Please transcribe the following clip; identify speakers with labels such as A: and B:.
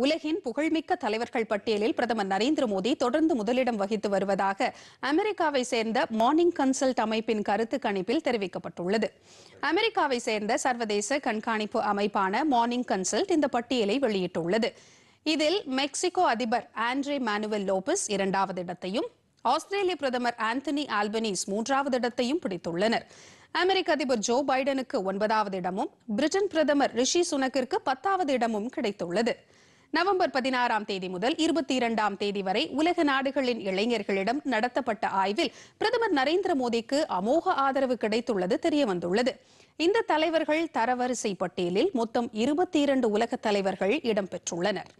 A: உலகின் புகழ்மிக்க தலைவர்கள் பட்டியலில் பிரதமர் நரேந்திர மோடி தொடர்ந்து முதலிடம் வகித்து வருவதாக அமெரிக்காவை சேர்ந்த மார்னிங் கன்சல்ட் அமைப்பின் கருத்து கணிப்பில் தெரிவிக்கப்பட்டுள்ளது அமெரிக்காவை சேர்ந்த சர்வதேச கண்காணிப்பு அமைப்பான மார்னிங் கன்சல்ட் இந்த பட்டியலை வெளியிட்டுள்ளது இதில் மெக்சிகோ அதிபர் ஆண்ட்ரே மானுவல் லோபஸ் இரண்டாவது இடத்தையும் ஆஸ்திரேலிய பிரதமர் ஆந்தனி ஆல்பனீஸ் மூன்றாவது இடத்தையும் பிடித்துள்ளனர் அமெரிக்க அதிபர் ஜோ பைடனுக்கு ஒன்பதாவது இடமும் பிரிட்டன் பிரதமர் ரிஷி சுனக்கிற்கு பத்தாவது இடமும் கிடைத்துள்ளது நவம்பர் பதினாறாம் தேதி முதல் இருபத்தி இரண்டாம் தேதி வரை உலக நாடுகளின் இளைஞர்களிடம் நடத்தப்பட்ட ஆய்வில் பிரதமர் நரேந்திர மோடிக்கு அமோக ஆதரவு கிடைத்துள்ளது தெரியவந்துள்ளது இந்த தலைவர்கள் தரவரிசை பட்டியலில் மொத்தம் இருபத்தி இரண்டு உலக தலைவர்கள் இடம்பெற்றுள்ளனா்